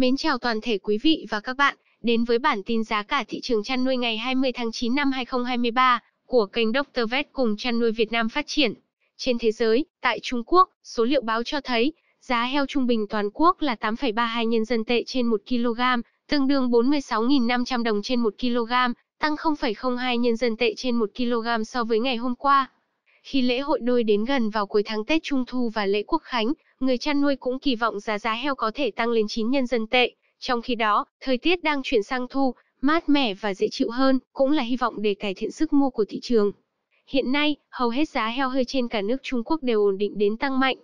Mến chào toàn thể quý vị và các bạn đến với bản tin giá cả thị trường chăn nuôi ngày 20 tháng 9 năm 2023 của kênh Dr. Vet cùng chăn nuôi Việt Nam phát triển. Trên thế giới, tại Trung Quốc, số liệu báo cho thấy giá heo trung bình toàn quốc là 8,32 nhân dân tệ trên 1 kg, tương đương 46.500 đồng trên 1 kg, tăng 0,02 nhân dân tệ trên 1 kg so với ngày hôm qua. Khi lễ hội nuôi đến gần vào cuối tháng Tết Trung Thu và lễ Quốc Khánh, người chăn nuôi cũng kỳ vọng giá giá heo có thể tăng lên 9 nhân dân tệ. Trong khi đó, thời tiết đang chuyển sang thu, mát mẻ và dễ chịu hơn, cũng là hy vọng để cải thiện sức mua của thị trường. Hiện nay, hầu hết giá heo hơi trên cả nước Trung Quốc đều ổn định đến tăng mạnh.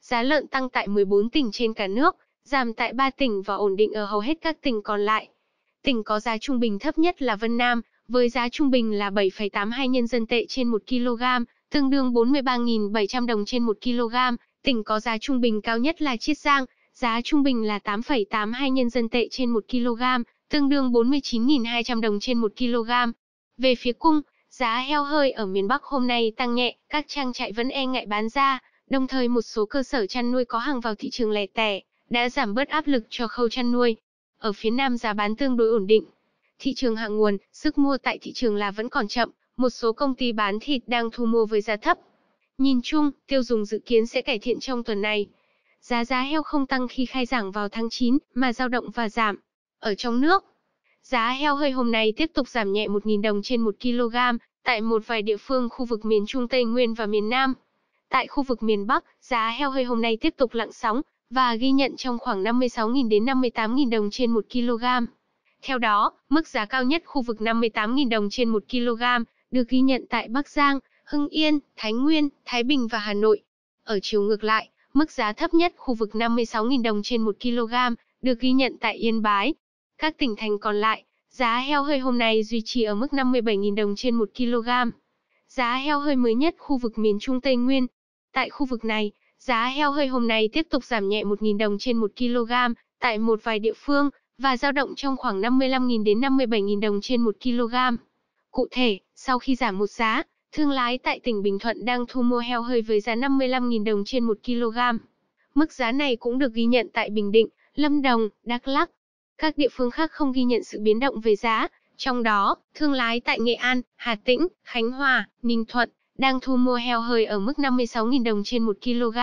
Giá lợn tăng tại 14 tỉnh trên cả nước, giảm tại 3 tỉnh và ổn định ở hầu hết các tỉnh còn lại. Tỉnh có giá trung bình thấp nhất là Vân Nam, với giá trung bình là 7,82 nhân dân tệ trên 1 kg, tương đương 43.700 đồng trên 1 kg, tỉnh có giá trung bình cao nhất là Chiết Giang, giá trung bình là 8,82 nhân dân tệ trên 1 kg, tương đương 49.200 đồng trên 1 kg. Về phía cung, giá heo hơi ở miền Bắc hôm nay tăng nhẹ, các trang trại vẫn e ngại bán ra, đồng thời một số cơ sở chăn nuôi có hàng vào thị trường lẻ tẻ, đã giảm bớt áp lực cho khâu chăn nuôi. Ở phía Nam giá bán tương đối ổn định. Thị trường hạ nguồn, sức mua tại thị trường là vẫn còn chậm, một số công ty bán thịt đang thu mua với giá thấp. Nhìn chung, tiêu dùng dự kiến sẽ cải thiện trong tuần này. Giá giá heo không tăng khi khai giảng vào tháng 9, mà dao động và giảm. Ở trong nước, giá heo hơi hôm nay tiếp tục giảm nhẹ 1.000 đồng trên 1 kg, tại một vài địa phương khu vực miền Trung Tây Nguyên và miền Nam. Tại khu vực miền Bắc, giá heo hơi hôm nay tiếp tục lặng sóng và ghi nhận trong khoảng 56.000 đến 58.000 đồng trên 1 kg. Theo đó, mức giá cao nhất khu vực 58.000 đồng trên 1 kg được ghi nhận tại Bắc Giang, Hưng Yên, Thái Nguyên, Thái Bình và Hà Nội. Ở chiều ngược lại, mức giá thấp nhất khu vực 56.000 đồng trên 1 kg được ghi nhận tại Yên Bái. Các tỉnh thành còn lại, giá heo hơi hôm nay duy trì ở mức 57.000 đồng trên 1 kg. Giá heo hơi mới nhất khu vực miền Trung Tây Nguyên. Tại khu vực này, giá heo hơi hôm nay tiếp tục giảm nhẹ 1.000 đồng trên 1 kg tại một vài địa phương và dao động trong khoảng 55.000 đến 57.000 đồng trên 1 kg. Cụ thể, sau khi giảm một giá, thương lái tại tỉnh Bình Thuận đang thu mua heo hơi với giá 55.000 đồng trên 1 kg. Mức giá này cũng được ghi nhận tại Bình Định, Lâm Đồng, Đắk Lắk. Các địa phương khác không ghi nhận sự biến động về giá, trong đó, thương lái tại Nghệ An, Hà Tĩnh, Khánh Hòa, Ninh Thuận đang thu mua heo hơi ở mức 56.000 đồng trên 1 kg.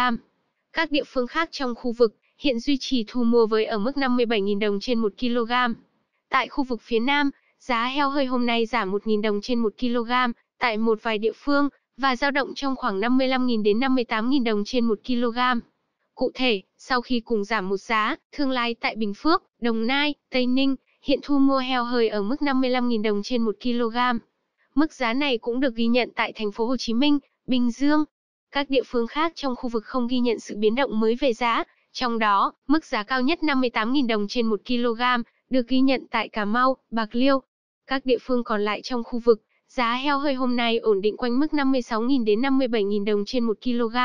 Các địa phương khác trong khu vực hiện duy trì thu mua với ở mức 57.000 đồng trên 1 kg. Tại khu vực phía Nam, Giá heo hơi hôm nay giảm 1.000 đồng trên 1 kg tại một vài địa phương và dao động trong khoảng 55.000 đến 58.000 đồng trên 1 kg. Cụ thể, sau khi cùng giảm một giá, thương lái tại Bình Phước, Đồng Nai, Tây Ninh hiện thu mua heo hơi ở mức 55.000 đồng trên 1 kg. Mức giá này cũng được ghi nhận tại thành phố Hồ Chí Minh, Bình Dương. Các địa phương khác trong khu vực không ghi nhận sự biến động mới về giá, trong đó, mức giá cao nhất 58.000 đồng trên 1 kg được ghi nhận tại Cà Mau, Bạc Liêu, các địa phương còn lại trong khu vực, giá heo hơi hôm nay ổn định quanh mức 56.000 đến 57.000 đồng trên 1 kg.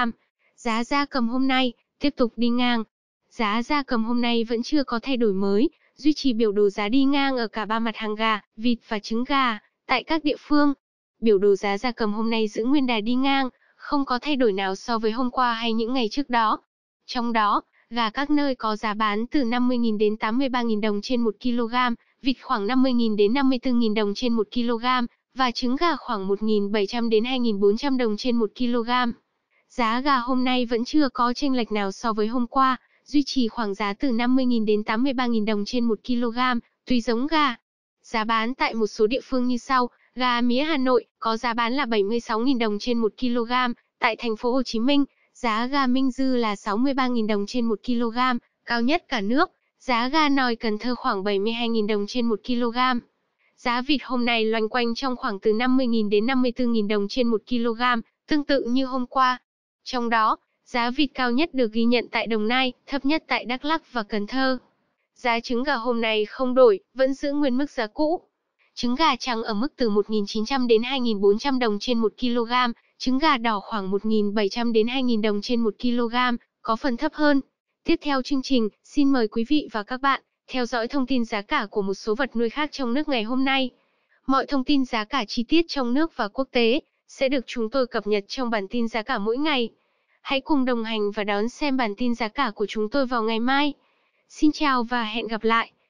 Giá da cầm hôm nay tiếp tục đi ngang. Giá da cầm hôm nay vẫn chưa có thay đổi mới, duy trì biểu đồ giá đi ngang ở cả ba mặt hàng gà, vịt và trứng gà tại các địa phương. Biểu đồ giá da cầm hôm nay giữ nguyên đà đi ngang, không có thay đổi nào so với hôm qua hay những ngày trước đó. Trong đó, gà các nơi có giá bán từ 50.000 đến 83.000 đồng trên 1 kg, vịt khoảng 50.000 đến 54.000 đồng trên 1 kg và trứng gà khoảng 1.700 đến 2.400 đồng trên 1 kg. Giá gà hôm nay vẫn chưa có chênh lệch nào so với hôm qua, duy trì khoảng giá từ 50.000 đến 83.000 đồng trên 1 kg, tùy giống gà. Giá bán tại một số địa phương như sau: gà mía Hà Nội có giá bán là 76.000 đồng trên 1 kg, tại thành phố Hồ Chí Minh, giá gà Minh Dư là 63.000 đồng trên 1 kg, cao nhất cả nước. Giá ga nòi Cần Thơ khoảng 72.000 đồng trên 1 kg. Giá vịt hôm nay loanh quanh trong khoảng từ 50.000 đến 54.000 đồng trên 1 kg, tương tự như hôm qua. Trong đó, giá vịt cao nhất được ghi nhận tại Đồng Nai, thấp nhất tại Đắk Lắk và Cần Thơ. Giá trứng gà hôm nay không đổi, vẫn giữ nguyên mức giá cũ. Trứng gà trắng ở mức từ 1.900 đến 2.400 đồng trên 1 kg, trứng gà đỏ khoảng 1.700 đến 2.000 đồng trên 1 kg, có phần thấp hơn. Tiếp theo chương trình, xin mời quý vị và các bạn theo dõi thông tin giá cả của một số vật nuôi khác trong nước ngày hôm nay. Mọi thông tin giá cả chi tiết trong nước và quốc tế sẽ được chúng tôi cập nhật trong bản tin giá cả mỗi ngày. Hãy cùng đồng hành và đón xem bản tin giá cả của chúng tôi vào ngày mai. Xin chào và hẹn gặp lại!